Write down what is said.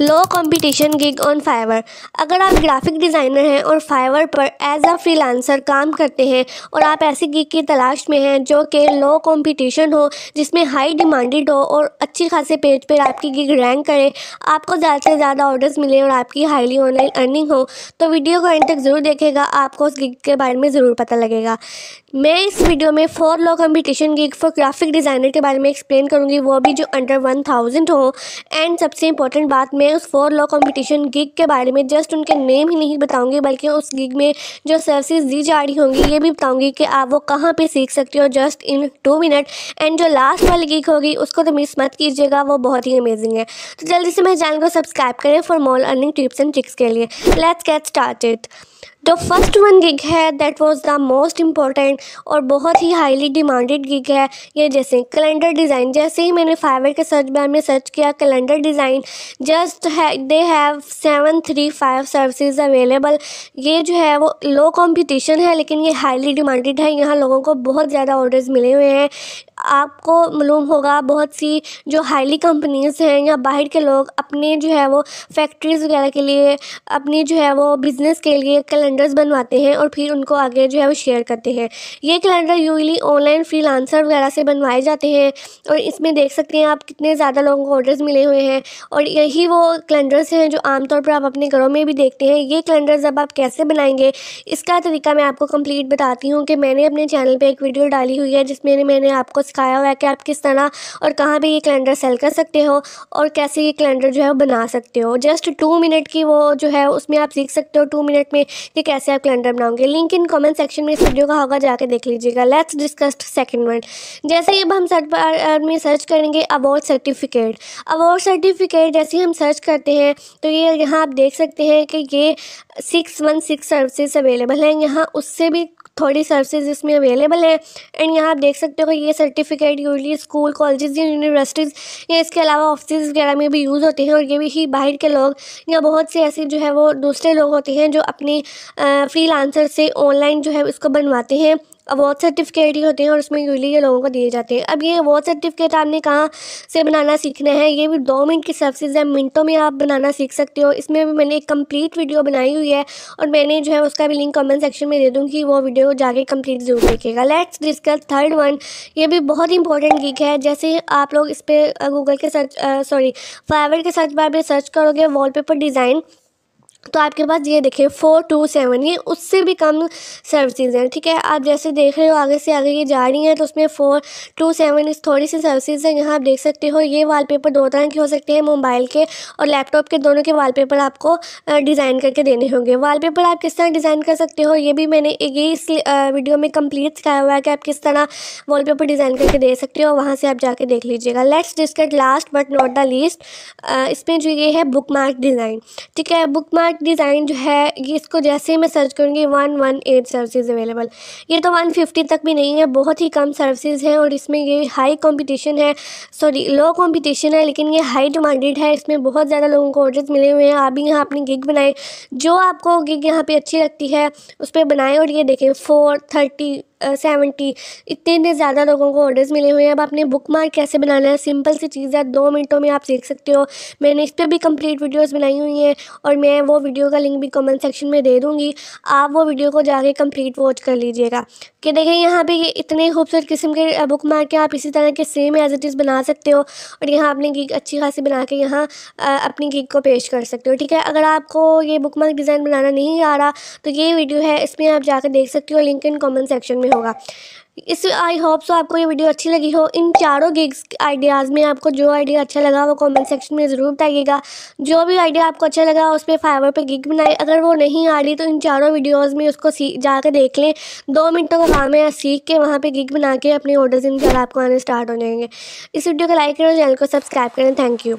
low competition gig on Fiverr अगर आप graphic designer हैं और फाइवर पर एज अ फ्रीलांसर काम करते हैं और आप ऐसी गिग की तलाश में हैं जो कि लो कंपटीशन हो जिसमें हाई डिमांडेड हो और अच्छी खासे पेज पर आपकी गिग रैंक करे आपको ज़्यादा से ज़्यादा ऑर्डर्स मिले और आपकी हाईली ऑनलाइन अर्निंग हो तो वीडियो को एंड तक ज़रूर देखेगा आपको उस गिग के बारे में ज़रूर पता लगेगा मैं इस वीडियो में four low competition gig for graphic designer के बारे में एक्सप्लेन करूँगी वो भी जो अंडर वन थाउजेंड हो एंड सबसे इंपॉर्टेंट बात मैं उस फोर लॉ कंपटीशन गिग के बारे में जस्ट उनके नेम ही नहीं बताऊंगी बल्कि उस गिग में जो सर्विस दी जा रही होंगी ये भी बताऊंगी कि आप वो कहाँ पे सीख सकते हो just in two minute and जो लास्ट वाली गिग होगी उसको तो मिस मत कीजिएगा वो बहुत ही अमेजिंग है तो जल्दी से मेरे चैनल को सब्सक्राइब करें for more earning tips and tricks के लिए let's get start the first one gig है that was the most important और बहुत ही हाईली डिमांडेड गिग है ये जैसे कैलेंडर डिज़ाइन जैसे ही मैंने फाइवर के सर्च बार में सर्च किया कैलेंडर डिज़ाइन जस्ट है they have seven three five services available ये जो है वो लो कंपटीशन है लेकिन ये हाईली डिमांडेड है यहाँ लोगों को बहुत ज़्यादा ऑर्डर्स मिले हुए हैं आपको मालूम होगा बहुत सी जो हाईली कंपनीज़ हैं या बाहर के लोग अपने जो है वो फैक्ट्रीज़ वगैरह के लिए अपनी जो है वो बिज़नेस के लिए कैलेंडर्स बनवाते हैं और फिर उनको आगे जो है वो शेयर करते हैं ये कैलेंडर यूजली ऑनलाइन फ्रीलांसर वगैरह से बनवाए जाते हैं और इसमें देख सकते हैं आप कितने ज़्यादा लोगों को ऑर्डर्स मिले हुए हैं और यही वो कैलेंडर्स हैं जो आमतौर पर आप अपने घरों में भी देखते हैं ये कैलेंडर्स अब आप कैसे बनाएंगे इसका तरीका मैं आपको कम्प्लीट बताती हूँ कि मैंने अपने चैनल पर एक वीडियो डाली हुई है जिसमें मैंने आपको सिखाया हुआ है कि आप किस तरह और कहाँ पर ये कैलेंडर सेल कर सकते हो और कैसे ये कैलेंडर जो है वो बना सकते हो जस्ट टू मिनट की वो जो है उसमें आप सीख सकते हो टू मिनट में कि कैसे आप कैलेंडर बनाओगे लिंक इन कॉमेंट सेक्शन में इस वीडियो का होगा जाके देख लीजिएगा लेट्स डिस्कस सेकेंड वन जैसे ही अब हम सर्च बार uh, में सर्च करेंगे अवार्ड सर्टिफिकेट अवार्ड सर्टिफिकेट जैसे ही हम सर्च करते हैं तो ये यहाँ आप देख सकते हैं कि ये six one six services available हैं यहाँ उससे भी थोड़ी सर्विसेज इसमें अवेलेबल है एंड यहाँ आप देख सकते हो ये सर्टिफिकेट यूजली स्कूल कॉलेज या यूनिवर्सिटीज़ या इसके अलावा ऑफिस वगैरह में भी यूज़ होते हैं और ये भी ही बाहर के लोग या बहुत से ऐसे जो है वो दूसरे लोग होते हैं जो अपने फ्री से ऑनलाइन जो है इसको बनवाते हैं अवार्ड सर्टिफिकेट ही होते हैं और उसमें यूजली ये लोगों को दिए जाते हैं अब ये अवार्ड सर्टिफिकेट आपने कहाँ से बनाना सीखना है ये भी दो मिनट की सर्विस है मिनटों में आप बनाना सीख सकते हो इसमें भी मैंने एक कम्प्लीट वीडियो बनाई हुई है और मैंने जो है उसका भी लिंक कमेंट सेक्शन में दे दूँगी वो वीडियो जाके कम्प्लीट जरूर देखेगा लेट्स डिस्कस थर्ड वन ये भी बहुत ही इंपॉर्टेंट गीक है जैसे आप लोग इस पर गूगल uh, के सर्च सॉरी फाइवर के सर्च बार में सर्च करोगे वॉलपेपर डिज़ाइन तो आपके पास ये देखिए फ़ोर टू सेवन ये उससे भी कम सर्विसेज हैं ठीक है आप जैसे देख रहे हो आगे से आगे ये जा रही हैं तो उसमें फ़ोर टू सेवन इस थोड़ी सी सर्विसेज हैं यहाँ आप देख सकते हो ये वॉलपेपर दो तरह के हो सकते हैं मोबाइल के और लैपटॉप के दोनों के वॉलपेपर आपको डिज़ाइन करके देने होंगे वाल आप किस तरह डिज़ाइन कर सकते हो ये भी मैंने ये इस वीडियो में कम्प्लीट सिखाया हुआ है कि आप किस तरह वाल डिज़ाइन करके दे सकते हो वहाँ से आप जाके देख लीजिएगा let's discuss last but not the least इसमें जो ये है बुक डिज़ाइन ठीक है बुक मार्क नेक डिज़ाइन जो है ये इसको जैसे ही मैं सर्च करूँगी one one eight service available ये तो वन फिफ्टी तक भी नहीं है बहुत ही कम सर्विसेज हैं और इसमें ये हाई कंपटीशन है सॉरी लो कंपटीशन है लेकिन ये हाई डिमांडेड है इसमें बहुत ज़्यादा लोगों को ऑर्डर्स मिले हुए हैं आप भी यहाँ अपनी गिग बनाएं जो आपको गिग यहाँ पर अच्छी लगती है उस पर बनाएँ और ये देखें फोर थर्टी सेवेंटी इतने इतने ज़्यादा लोगों को ऑर्डर्स मिले हुए हैं अब आपने बुक मार्क कैसे बनाना है सिंपल सी चीज़ है दो मिनटों में आप सीख सकते हो मैंने इस पर भी कंप्लीट वीडियोस बनाई हुई हैं और मैं वो वीडियो का लिंक भी कमेंट सेक्शन में दे दूँगी आप वो वीडियो को जाके कम्प्लीट वॉच कर लीजिएगा कि देखें यहाँ पर ये इतने खूबसूरत किस्म के बुक मार्क आप इसी तरह के सेम एज इट इज़ बना सकते हो और यहाँ आपने गीक अच्छी खासी बना के यहाँ अपनी गीक को पेश कर सकते हो ठीक है अगर आपको ये बुक मार्क डिज़ाइन बनाना नहीं आ रहा तो ये वीडियो है इसमें आप जाकर देख सकते हो लिंक इन कॉमेंट सेक्शन में होगा इस आई होप सो आपको ये वीडियो अच्छी लगी हो इन चारों गिग्स आइडियाज़ में आपको जो आइडिया अच्छा लगा वो कमेंट सेक्शन में ज़रूर बताइएगा जो भी आइडिया आपको अच्छा लगा उस पर फाइवर पे गिग बनाए अगर वो नहीं आ रही तो इन चारों वीडियोस में उसको सीख जाकर देख लें दो मिनटों का काम है सीख के वहाँ पर गिग बना के अपने ऑर्डर्स इन आपको आने स्टार्ट हो जाएंगे इस वीडियो को लाइक करें चैनल को सब्सक्राइब करें थैंक यू